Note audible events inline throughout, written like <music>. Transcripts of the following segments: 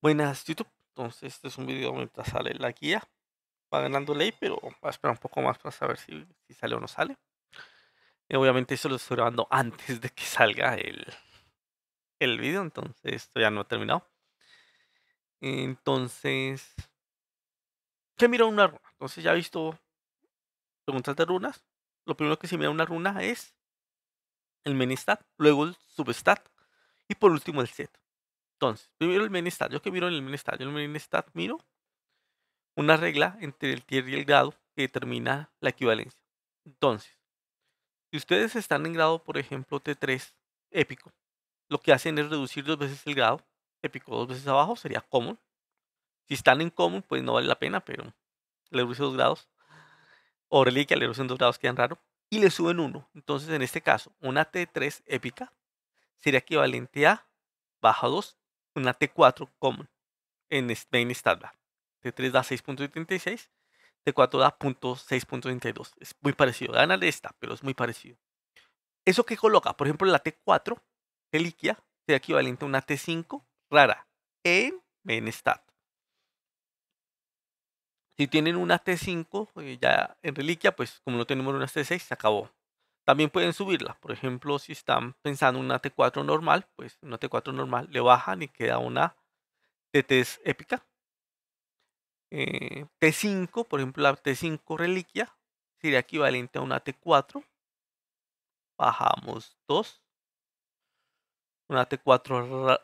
Buenas YouTube, entonces este es un video mientras sale la guía, va ganando ley, pero va a esperar un poco más para saber si, sale o no sale. Y obviamente eso lo estoy grabando <laughs> antes de que salga el, el video, entonces esto ya no ha terminado. Entonces, ¿qué mira una runa? Entonces ya he visto preguntas de runas. Lo primero que se mira una runa es el mini luego el substat y por último el set. Entonces, primero el Menestad, Yo que miro en el Menestad, Yo en el Menestad miro una regla entre el tier y el grado que determina la equivalencia. Entonces, si ustedes están en grado, por ejemplo, T3 épico, lo que hacen es reducir dos veces el grado épico, dos veces abajo, sería común. Si están en común, pues no vale la pena, pero le reducen dos grados. O reliquia, le reducen dos grados, quedan raro. Y le suben uno. Entonces, en este caso, una T3 épica sería equivalente a baja 2 una T4 común en main T3 da 6.86, T4 da .6.32. Es muy parecido. de esta, pero es muy parecido. ¿Eso que coloca? Por ejemplo, la T4, reliquia, sería equivalente a una T5 rara en main Si tienen una T5 eh, ya en reliquia, pues como no tenemos una T6, se acabó. También pueden subirla. Por ejemplo, si están pensando en una T4 normal, pues una T4 normal le bajan y queda una T3 épica. Eh, T5, por ejemplo, la T5 reliquia sería equivalente a una T4. Bajamos 2. Una T4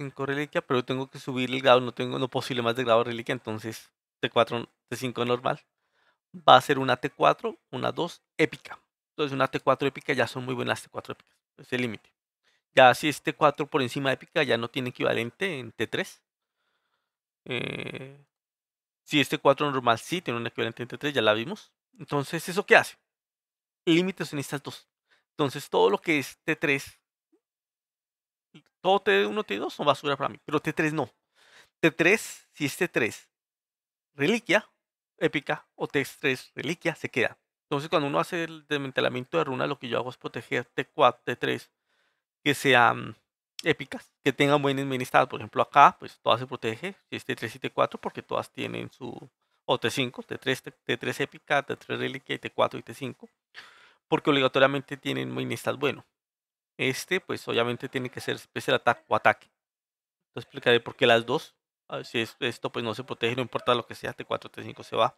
5 reliquia, pero tengo que subir el grado, no tengo lo posible más de grado reliquia, entonces T4 T5 normal va a ser una T4, una 2 épica. Entonces una T4 épica ya son muy buenas T4 épicas. Es el límite. Ya si este T4 por encima épica ya no tiene equivalente en T3. Eh, si este T4 normal sí tiene un equivalente en T3, ya la vimos. Entonces, ¿eso qué hace? Límites en estas dos. Entonces, todo lo que es T3, todo T1, T2 son basura para mí, pero T3 no. T3, si es T3, reliquia, épica o T3 reliquia se queda. Entonces, cuando uno hace el desmantelamiento de runas, lo que yo hago es proteger T4, T3 que sean épicas, que tengan buen administrado. Por ejemplo, acá, pues todas se protege, si es T3 y T4, porque todas tienen su. O T5, T3, T3 épica, T3 reliquia y T4 y T5, porque obligatoriamente tienen ministas bueno. Este, pues obviamente tiene que ser especial pues, ataque o ataque. Te explicaré por qué las dos Ah, si esto pues no se protege, no importa lo que sea, T4, T5 se va.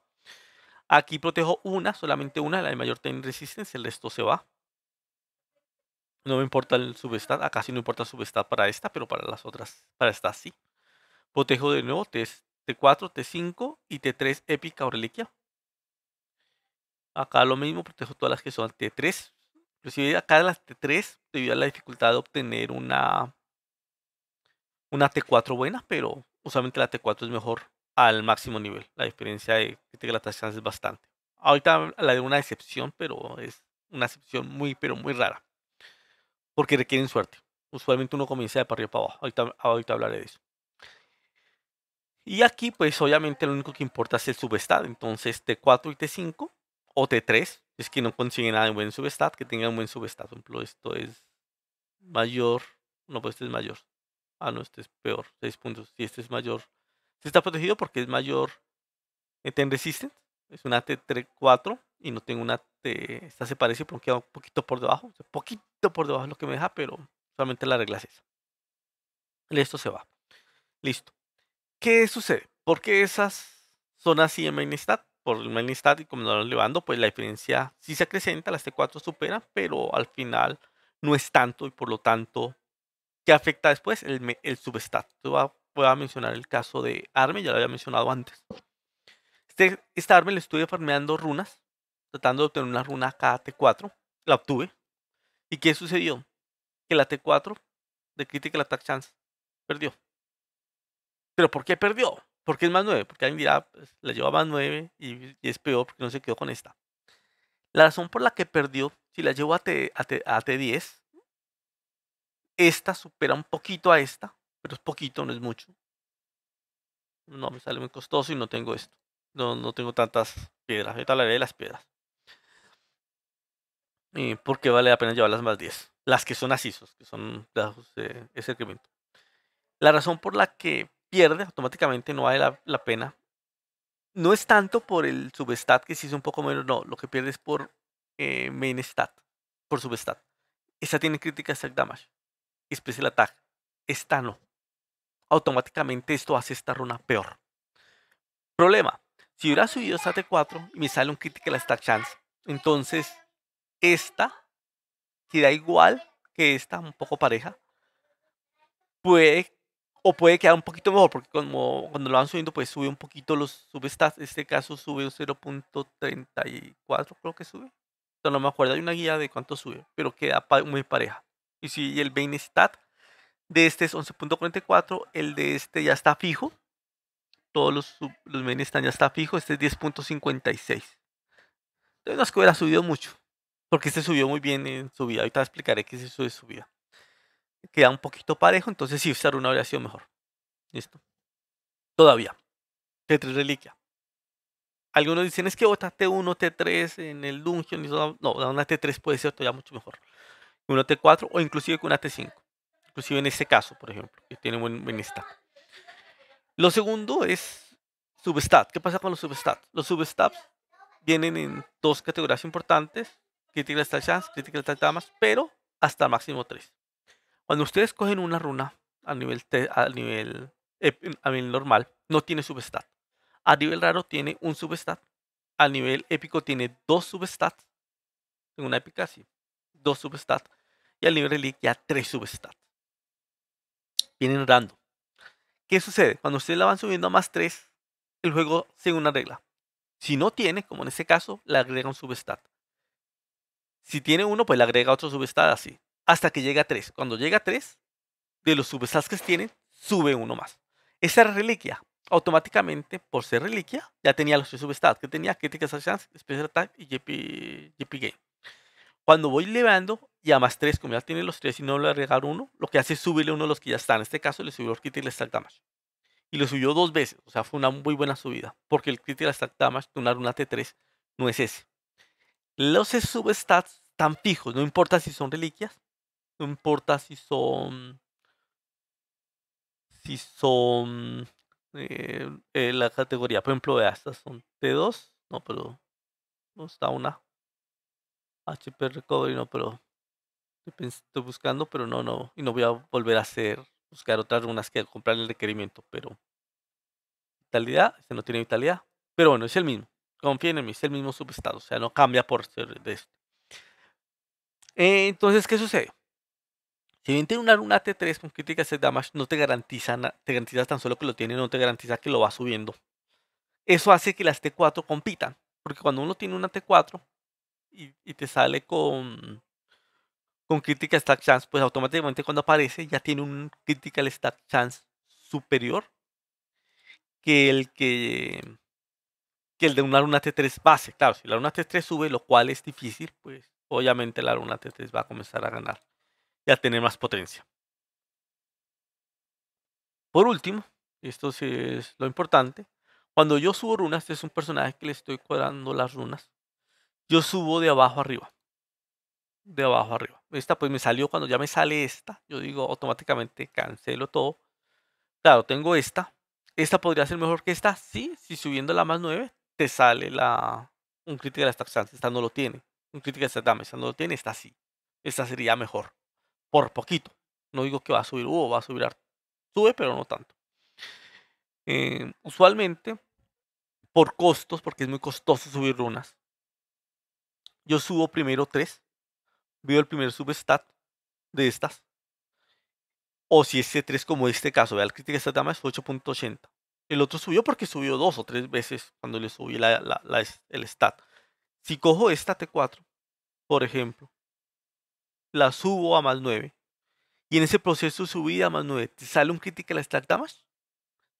Aquí protejo una, solamente una, la de mayor ten resistance, el resto se va. No me importa el subestad acá sí no importa el subestat para esta, pero para las otras, para esta sí. Protejo de nuevo T, 4 T5 y T3 épica o reliquia. Acá lo mismo, protejo todas las que son T3. Inclusive acá de las T3, debido a la dificultad de obtener una, una T4 buena, pero usualmente la T4 es mejor al máximo nivel. La diferencia de la tasa es bastante. Ahorita la de una excepción, pero es una excepción muy, pero muy rara. Porque requieren suerte. Usualmente uno comienza de para arriba para abajo. Ahorita, hablaré de eso. Y aquí, pues obviamente lo único que importa es el subestad. Entonces, T4 y T5 o T3 es que no consiguen nada en buen subestad, que tengan un buen subestad. Por ejemplo, esto es mayor. No, pues esto es mayor. Ah, no, este es peor. 6 puntos. Si este es mayor. Si está protegido porque es mayor eh, en Resistance. Es una t 34 y no tengo una T. Esta se parece porque queda un poquito por debajo. Un poquito por debajo es lo que me deja, pero solamente la regla es esa. Esto se va. Listo. ¿Qué sucede? Porque esas son así en Stat. Por el Stat y como lo van elevando, pues la diferencia sí se acrecenta, las T4 superan. pero al final no es tanto y por lo tanto que afecta después el, el substat. Voy a mencionar el caso de Arme, ya lo había mencionado antes. Este, esta Arme le estuve farmeando runas, tratando de obtener una runa KT4. La obtuve. ¿Y qué sucedió? Que la T4 de Critical Attack Chance perdió. ¿Pero por qué perdió? Porque es más 9. Porque alguien dirá, pues, la lleva más 9 y, es peor porque no se quedó con esta. La razón por la que perdió, si la llevo a, a T10, esta supera un poquito a esta, pero es poquito, no es mucho. No, me sale muy costoso y no tengo esto. No, no tengo tantas piedras. Ahorita hablaré de las piedras. ¿Y eh, ¿Por qué vale la pena llevar las más 10? Las que son asisos, que son de ese incremento. La razón por la que pierde automáticamente no vale la, pena no es tanto por el subestat que sí es un poco menos, no, lo que pierde es por eh, main stat, por subestat. Esta tiene crítica stack damage el Attack. Esta no. Automáticamente esto hace esta runa peor. Problema. Si hubiera subido esta T4 y me sale un critical stack chance, entonces esta queda igual que esta, un poco pareja. Puede o puede quedar un poquito mejor, porque como cuando lo van subiendo, pues sube un poquito los substats. En este caso sube 0.34, creo que sube. no me acuerdo, hay una guía de cuánto sube, pero queda muy pareja. Y si el Bainestat de este es 11.44, el de este ya está fijo. Todos los, los Bainestat ya está fijo. Este es 10.56. Entonces no es que hubiera subido mucho. Porque este subió muy bien en su vida. Ahorita explicaré qué es eso de subida. Queda un poquito parejo. Entonces sí, usar una habría sido mejor. Listo. Todavía. T3 reliquia. Algunos dicen es que vota T1, T3 en el dungeon. no, una T3 puede ser todavía mucho mejor una T4 o inclusive con una T5. Inclusive en este caso, por ejemplo, que tiene buen estado. Lo segundo es substat. ¿Qué pasa con los substats? Los substats vienen en dos categorías importantes, Critical Stat Chance, Critical Stat Damage, pero hasta máximo tres. Cuando ustedes cogen una runa a nivel, nivel, nivel normal, no tiene substat. A nivel raro tiene un substat. A nivel épico tiene dos substats. En una épica sí. Dos substats y al nivel reliquia, ya tres substats. Vienen random. ¿Qué sucede? Cuando ustedes la van subiendo a más 3, el juego sigue una regla. Si no tiene, como en este caso, le agrega un substat. Si tiene uno, pues le agrega otro substat así. Hasta que llega a 3. Cuando llega a 3, de los substats que tienen, sube uno más. Esa reliquia, automáticamente, por ser reliquia, ya tenía los tres substats. que tenía? Critical Chance, Special Attack y JP Game. Cuando voy elevando y a más tres, como ya tiene los tres y no le agregar uno, lo que hace es subirle uno de los que ya están. En este caso le subió el critical stack damage. Y lo subió dos veces, o sea, fue una muy buena subida, porque el critical stack damage de una T3 no es ese. Los substats están fijos, no importa si son reliquias, no importa si son si son eh, eh, la categoría, por ejemplo, estas son T2, no, pero no está una HP ah, Recovery, no, pero estoy buscando, pero no, no. Y no voy a volver a hacer, buscar otras runas que comprar el requerimiento, pero. Vitalidad, este no tiene vitalidad. Pero bueno, es el mismo. Confíen en mí, es el mismo subestado. O sea, no cambia por ser de esto. Eh, entonces, ¿qué sucede? Si bien tiene una runa T3 con crítica de damage, no te garantiza, te garantiza tan solo que lo tiene, no te garantiza que lo va subiendo. Eso hace que las T4 compitan. Porque cuando uno tiene una T4, y, te sale con, con Critical Stack Chance, pues automáticamente cuando aparece ya tiene un Critical Stack Chance superior que el que, que el de una runa T3 base. Claro, si la runa T3 sube, lo cual es difícil, pues obviamente la runa T3 va a comenzar a ganar y a tener más potencia. Por último, esto es lo importante, cuando yo subo runas, este es un personaje que le estoy cuadrando las runas yo subo de abajo arriba. De abajo arriba. Esta pues me salió, cuando ya me sale esta, yo digo automáticamente cancelo todo. Claro, tengo esta. ¿Esta podría ser mejor que esta? Sí, si subiendo la más 9 te sale la un crítico de la Esta no lo tiene. Un crítica de la esta no lo tiene, esta sí. Esta sería mejor. Por poquito. No digo que va a subir, o uh, va a subir Sube, pero no tanto. Eh, usualmente, por costos, porque es muy costoso subir runas, yo subo primero 3, veo el primer substat de estas. O si es c 3, como este caso, vea el crítica de esta dama es 8.80. El otro subió porque subió dos o tres veces cuando le subí el stat. Si cojo esta T4, por ejemplo, la subo a más 9. Y en ese proceso de subida a más 9, te sale un la stat damage,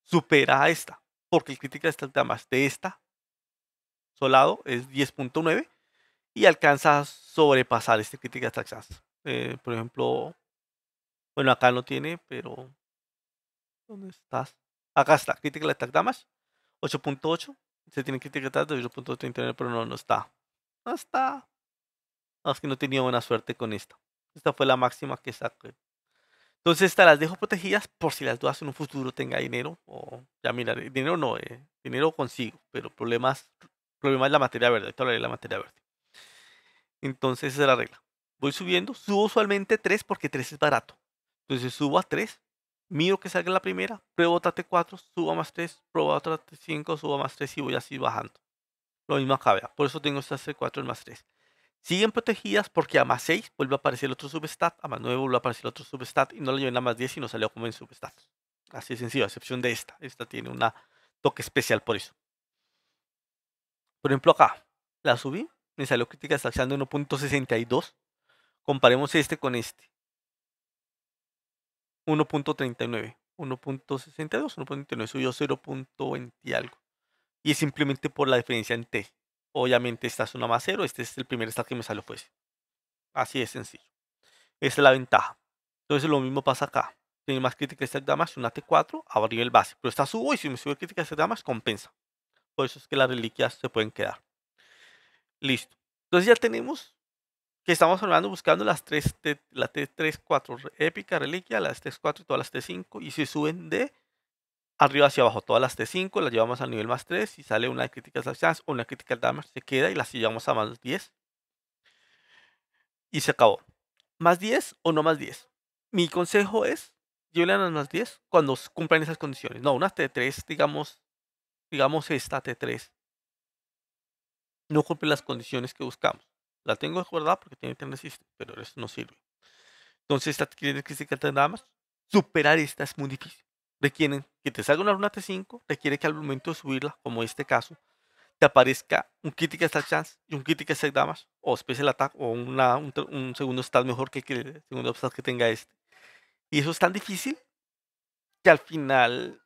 supera a esta. Porque el de stat damage de esta solado es 10.9 y alcanza a sobrepasar este Critical taxas. Eh, por ejemplo, bueno, acá no tiene, pero ¿dónde estás? Acá está, Critical Attack Damage 8.8. Se tiene Critical Attack de 8.39, pero no, no está. No está. No, es que no tenía buena suerte con esta. Esta fue la máxima que saqué. Entonces estas las dejo protegidas por si las dudas en un futuro tenga dinero. O ya mira, dinero no, eh, dinero consigo, pero problemas, problemas de la materia verde. Ahorita hablaré de la materia verde. Entonces esa es la regla. Voy subiendo, subo usualmente 3 porque 3 es barato. Entonces subo a 3, miro que salga la primera, pruebo otra T4, subo a más 3, pruebo otra T5, subo a más 3 y voy así bajando. Lo mismo acá, ¿verdad? por eso tengo estas c 4 en más 3. Siguen protegidas porque a más 6 vuelve a aparecer el otro substat, a más 9 vuelve a aparecer el otro substat y no le lleven a más 10 y no salió como en substat. Así de sencillo, a excepción de esta. Esta tiene un toque especial por eso. Por ejemplo acá, la subí, me salió crítica saliendo 1.62. Comparemos este con este. 1.39, 1.62, 1.39, subió 0.20 y algo. Y es simplemente por la diferencia en T. Obviamente esta es una más 0, este es el primer stack que me salió pues. Así de sencillo. Esa es la ventaja. Entonces lo mismo pasa acá. Tiene más crítica stack este damage, una T4, a nivel base. Pero esta subo y si me sube crítica stack este damage, compensa. Por eso es que las reliquias se pueden quedar. Listo. Entonces ya tenemos que estamos hablando buscando las 3, la T3, 4 épica reliquia, las T4 y todas las T5 y se suben de arriba hacia abajo todas las T5, las llevamos al nivel más 3 y sale una crítica chance una crítica damage se queda y las llevamos a más 10 y se acabó. ¿Más 10 o no más 10? Mi consejo es lleven a más 10 cuando cumplan esas condiciones. No, una T3, digamos, digamos esta T3 no cumple las condiciones que buscamos. La tengo guardada porque tiene que System, pero eso no sirve. Entonces, estas clientes que se cantan nada más, superar esta es muy difícil. Requieren que te salga una runa T5, requiere que al momento de subirla, como este caso, te aparezca un crítica esta chance y un crítica stack damas o especial ataque o una, un, segundo stat mejor que, que el segundo stat que tenga este. Y eso es tan difícil que al final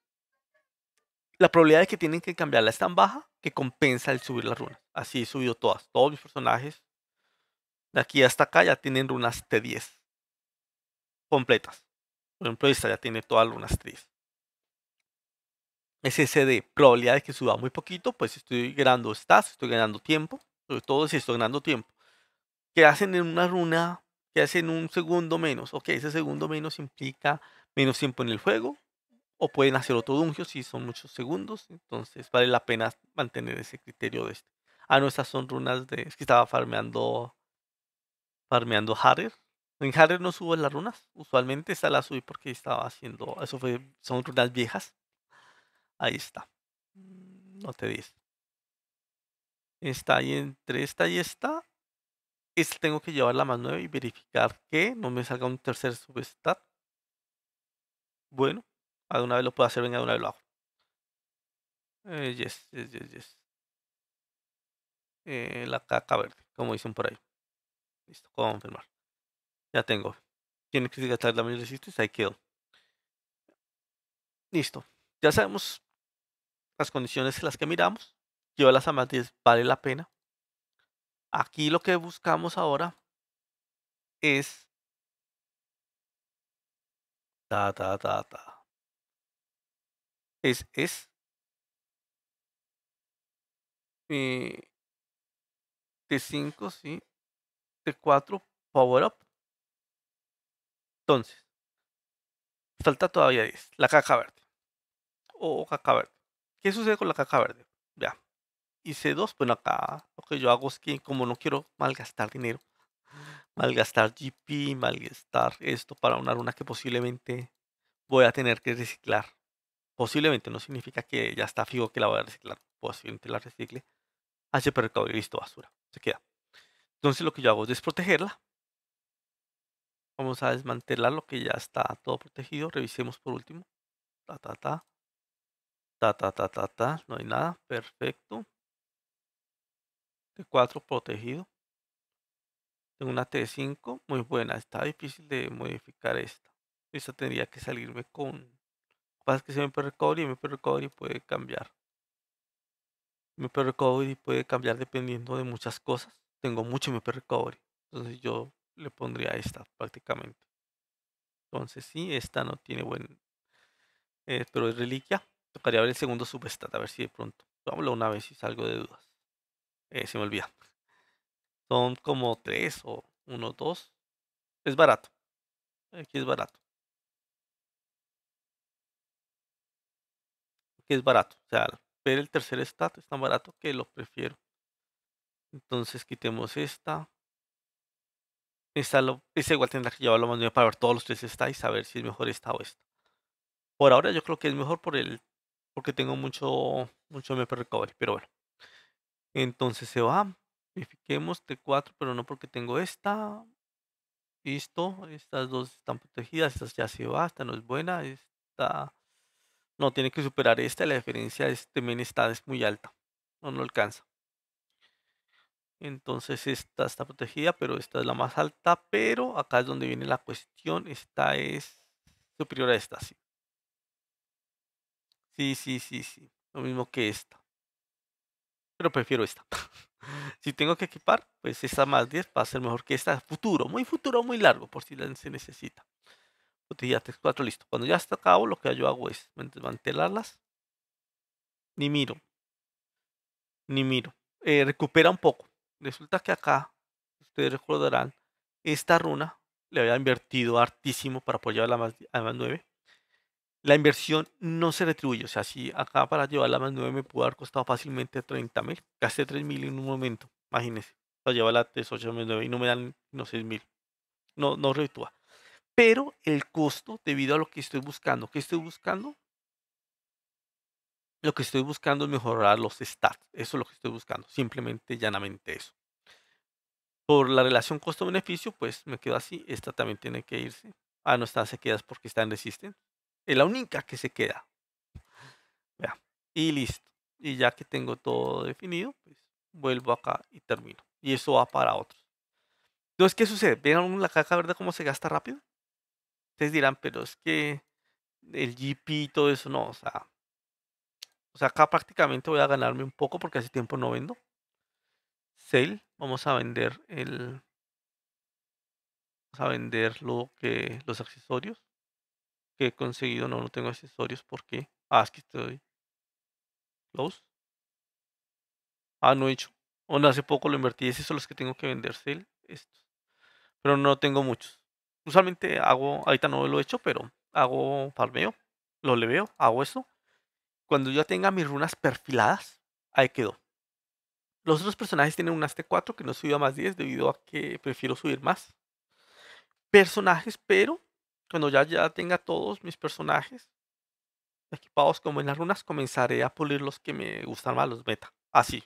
la probabilidad de que tienen que cambiarla es tan baja que compensa el subir las runas. Así he subido todas. Todos mis personajes de aquí hasta acá ya tienen runas T10 completas. Por ejemplo, esta ya tiene todas las runas 3. Es ese de probabilidad de que suba muy poquito, pues estoy ganando stats, estoy ganando tiempo, sobre todo si estoy ganando tiempo. ¿Qué hacen en una runa? ¿Qué hacen en un segundo menos? Ok, ese segundo menos implica menos tiempo en el juego, o pueden hacer otro dungeon si son muchos segundos. Entonces vale la pena mantener ese criterio de este. Ah, no, estas son runas de. Es que estaba farmeando. Farmeando Harrier. En Harrier no subo las runas. Usualmente esta la subí porque estaba haciendo. Eso fue. Son runas viejas. Ahí está. Mm, no te dice. Está ahí entre esta y esta. Esta tengo que llevarla la más nueva y verificar que no me salga un tercer substat. Bueno, Alguna una vez lo puedo hacer, venga, de una vez lo hago. Eh, yes, yes, yes, yes. Eh, la caca verde, como dicen por ahí. Listo, confirmar. Ya tengo. Tiene que gastar la y y I kill. Listo. Ya sabemos las condiciones en las que miramos. yo las amantes, vale la pena. Aquí lo que buscamos ahora es Ta, ta, ta, ta es, es T5, eh, sí. T4, power up. Entonces, falta todavía 10, la caja verde. O oh, verde. ¿Qué sucede con la caca verde? Ya. Hice 2 bueno, acá lo que yo hago es que como no quiero malgastar dinero, malgastar GP, malgastar esto para una runa que posiblemente voy a tener que reciclar Posiblemente no significa que ya está fijo que la voy a reciclar. Posiblemente la recicle. Hace que y visto basura. Se queda. Entonces lo que yo hago es desprotegerla. Vamos a desmantelar lo que ya está todo protegido. Revisemos por último. Ta, ta, ta. Ta, ta, ta, ta, ta. No hay nada. Perfecto. T4 protegido. Tengo una T5. Muy buena. Está difícil de modificar esta. Esta tendría que salirme con pasa que si MP Recovery MP Recovery puede cambiar. MP Recovery puede cambiar dependiendo de muchas cosas. Tengo mucho MP Recovery. Entonces yo le pondría esta prácticamente. Entonces sí, esta no tiene buen... Eh, pero es reliquia. Tocaría ver el segundo subestat, a ver si de pronto. hablo una vez si salgo de dudas. Eh, se me olvida. Son como tres o uno, dos. Es barato. Aquí es barato. que es barato. O sea, ver el tercer estado es tan barato que lo prefiero. Entonces quitemos esta. Esta, lo, igual tendrá que llevarlo bien para ver todos los tres stats y saber si es mejor esta o esta. Por ahora yo creo que es mejor por el porque tengo mucho mucho me recovery, pero bueno. Entonces se va. Verifiquemos T4, pero no porque tengo esta. Listo, estas dos están protegidas, estas ya se va, esta no es buena, esta no, tiene que superar esta, la diferencia es, también es muy alta, no, no alcanza. Entonces esta está protegida, pero esta es la más alta, pero acá es donde viene la cuestión, esta es superior a esta, sí. Sí, sí, sí, sí, lo mismo que esta. Pero prefiero esta. <laughs> si tengo que equipar, pues esta más 10 va a ser mejor que esta. Futuro, muy futuro, muy largo, por si se necesita. 4, pues, listo. Cuando ya está a lo que yo hago es desmantelarlas. Ni miro. Ni miro. Eh, recupera un poco. Resulta que acá, ustedes recordarán, esta runa le había invertido hartísimo para poder llevarla a más, 9. La inversión no se retribuye. O sea, si acá para llevarla a más 9 me pudo haber costado fácilmente 30 mil. Gasté 3 mil en un momento. Imagínense. Para llevarla a 3, 8, 9 y no me dan, no 6 mil. No, no pero el costo debido a lo que estoy buscando. ¿Qué estoy buscando? Lo que estoy buscando es mejorar los stats. Eso es lo que estoy buscando. Simplemente, llanamente eso. Por la relación costo-beneficio, pues me quedo así. Esta también tiene que irse. Ah, no está, se queda porque está en Es la única que se queda. Vea. Y listo. Y ya que tengo todo definido, pues vuelvo acá y termino. Y eso va para otros. Entonces, ¿qué sucede? Vean la caja verde cómo se gasta rápido? Ustedes dirán, pero es que el GP y todo eso, no, o sea, o sea, acá prácticamente voy a ganarme un poco porque hace tiempo no vendo. Sale, vamos a vender el, vamos a vender lo que, los accesorios que he conseguido, no, no tengo accesorios porque, ah, es que estoy close. Ah, no he hecho. no hace poco lo invertí, esos son los que tengo que vender, sale, estos. Pero no tengo muchos usualmente hago, ahorita no lo he hecho, pero hago farmeo, lo le veo. hago eso. Cuando yo tenga mis runas perfiladas, ahí quedó. Los otros personajes tienen unas T4 que no subió a más 10 debido a que prefiero subir más personajes, pero cuando ya, ya tenga todos mis personajes equipados como en las runas, comenzaré a pulir los que me gustan más, los meta. Así.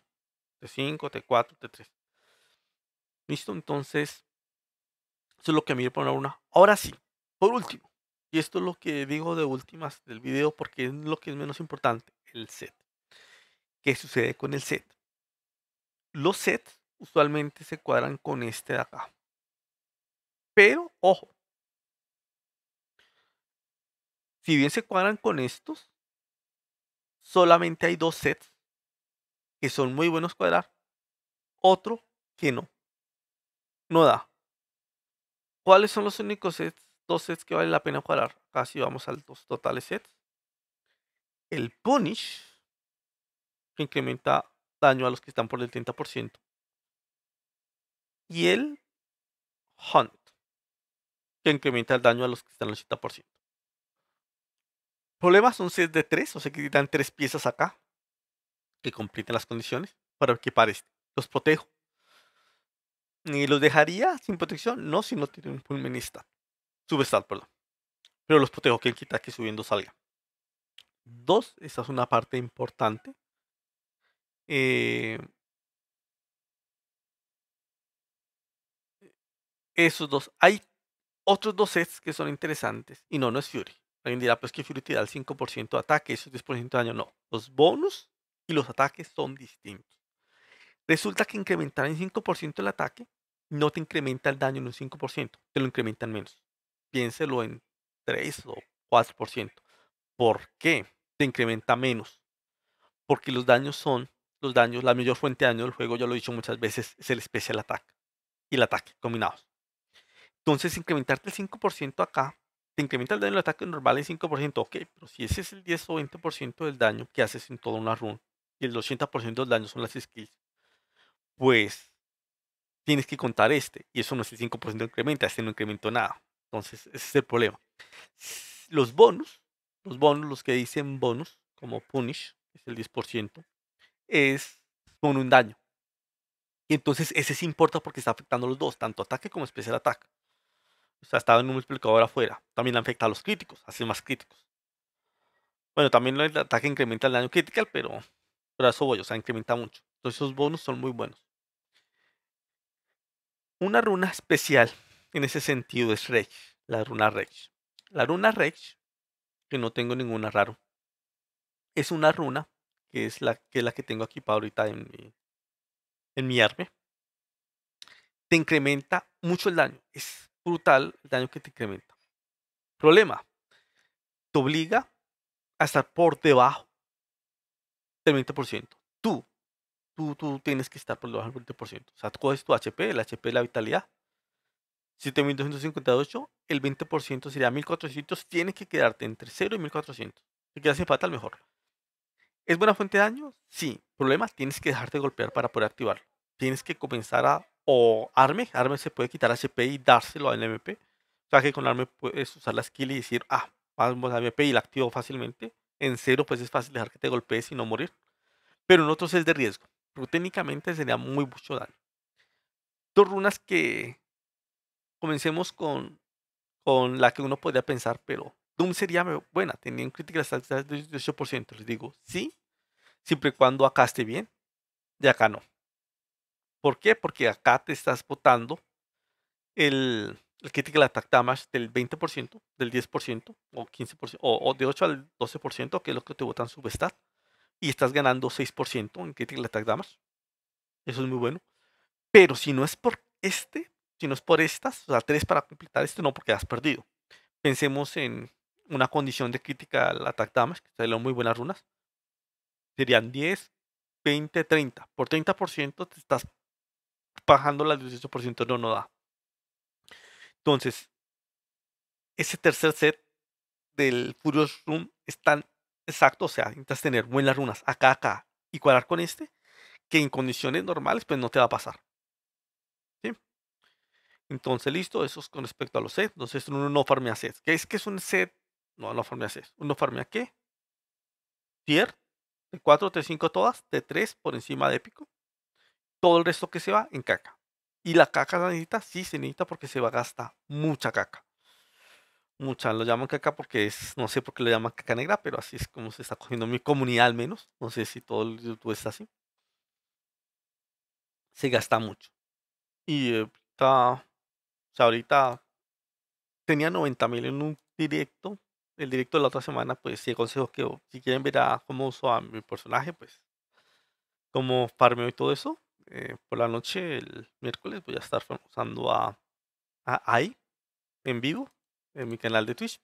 T5, T4, T3. Listo, entonces eso es lo que me poner una. Ahora sí, por último, y esto es lo que digo de últimas del video porque es lo que es menos importante, el set. ¿Qué sucede con el set? Los sets usualmente se cuadran con este de acá. Pero, ojo, si bien se cuadran con estos, solamente hay dos sets que son muy buenos cuadrar, otro que no. No da. ¿Cuáles son los únicos sets, dos sets que vale la pena jugar? Casi vamos a los totales sets. El Punish, que incrementa daño a los que están por el 30%. Y el Hunt, que incrementa el daño a los que están al 80%. Problemas un set de tres, o sea que dan tres piezas acá, que completen las condiciones, para equipar este. Los protejo los dejaría sin protección? No, si no tiene un pulmenista. subestal perdón. Pero los protejo, que quita que subiendo salga. Dos, esa es una parte importante. Eh, esos dos. Hay otros dos sets que son interesantes. Y no, no es Fury. Alguien dirá, pues que Fury te da el 5% de ataque, esos 10% de daño. No, los bonus y los ataques son distintos. Resulta que incrementar en 5% el ataque no te incrementa el daño en un 5%, te lo incrementan menos. Piénselo en 3 o 4%. ¿Por qué te incrementa menos? Porque los daños son, los daños, la mayor fuente de daño del juego, ya lo he dicho muchas veces, es el especial ataque y el ataque combinados. Entonces, incrementarte el 5% acá, te incrementa el daño del ataque normal en 5%, ok, pero si ese es el 10 o 20% del daño que haces en toda una run y el 80% del daño son las skills, pues tienes que contar este. Y eso no es el 5% incrementa, este no incrementó nada. Entonces, ese es el problema. Los bonus, los bonus, los que dicen bonus, como punish, es el 10%, es con un daño. Y entonces ese sí importa porque está afectando a los dos, tanto ataque como especial ataque. O sea, estaba en un multiplicador afuera. También afecta a los críticos, hace más críticos. Bueno, también el ataque incrementa el daño critical, pero, pero eso voy, o sea, incrementa mucho. Entonces esos bonus son muy buenos. Una runa especial en ese sentido es Rex la runa Rex La runa Rex que no tengo ninguna raro, es una runa que es la que, la que tengo aquí ahorita en mi, en mi Te incrementa mucho el daño. Es brutal el daño que te incrementa. Problema. Te obliga a estar por debajo del 20%. Tú, tú, tienes que estar por debajo del 20%. O sea, coges tu HP, el HP de la vitalidad. 7.258, el 20% sería 1.400, tienes que quedarte entre 0 y 1.400. Si quedas sin fatal, mejor. ¿Es buena fuente de daño? Sí. Problema, tienes que dejarte golpear para poder activarlo. Tienes que comenzar a... O arme, arme se puede quitar HP y dárselo al MP. O sea que con arme puedes usar la skill y decir, ah, vamos a MP y la activo fácilmente. En cero pues es fácil dejar que te golpees y no morir. Pero en otros es de riesgo técnicamente sería muy mucho daño. Dos runas que comencemos con, con la que uno podría pensar, pero Doom sería buena, tenía un crítica de 18%. Les digo, sí, siempre y cuando acá esté bien, de acá no. ¿Por qué? Porque acá te estás botando el, el critical attack damage del 20%, del 10% o 15%, o, o de 8 al 12%, que es lo que te botan subestad y estás ganando 6% en Critical Attack Damage. Eso es muy bueno. Pero si no es por este, si no es por estas, o sea, 3 para completar este, no, porque has perdido. Pensemos en una condición de Critical Attack Damage, que salieron muy buenas runas. Serían 10, 20, 30. Por 30% te estás bajando las 18%, no, no da. Entonces, ese tercer set del Furious Room están Exacto, o sea, necesitas tener buenas runas acá, acá y cuadrar con este, que en condiciones normales pues no te va a pasar. ¿Sí? Entonces, listo, eso es con respecto a los sets. Entonces, uno no farmea sets. ¿Qué es que es un set? No, no farmea sets. ¿Uno farmea qué? Tier, de 4, de 5 todas, de 3 por encima de épico. Todo el resto que se va en caca. Y la caca la necesita, sí se necesita porque se va a gastar mucha caca. Muchas lo llaman caca porque es, no sé por qué lo llaman caca negra, pero así es como se está cogiendo mi comunidad al menos. No sé si todo el YouTube está así. Se gasta mucho. Y está, o sea, ahorita tenía 90 mil en un directo. El directo de la otra semana, pues sí, consejo que si quieren ver a cómo uso a mi personaje, pues cómo farmeo y todo eso. Eh, por la noche, el miércoles, voy a estar usando a, a AI en vivo en mi canal de Twitch.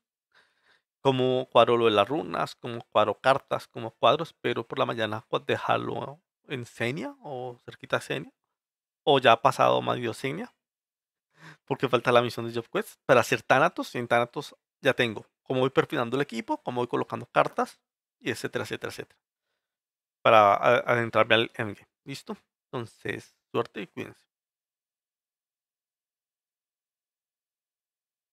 Como cuadro lo de las runas, como cuadro cartas, como cuadros, pero por la mañana puedo dejarlo en Senia o cerquita de Senia. O ya ha pasado más de Senia. Porque falta la misión de Job Para hacer Thanatos, y en Thanatos ya tengo. Como voy perfilando el equipo, como voy colocando cartas, y etcétera, etcétera, etcétera. Para adentrarme al endgame. ¿Listo? Entonces, suerte y cuídense.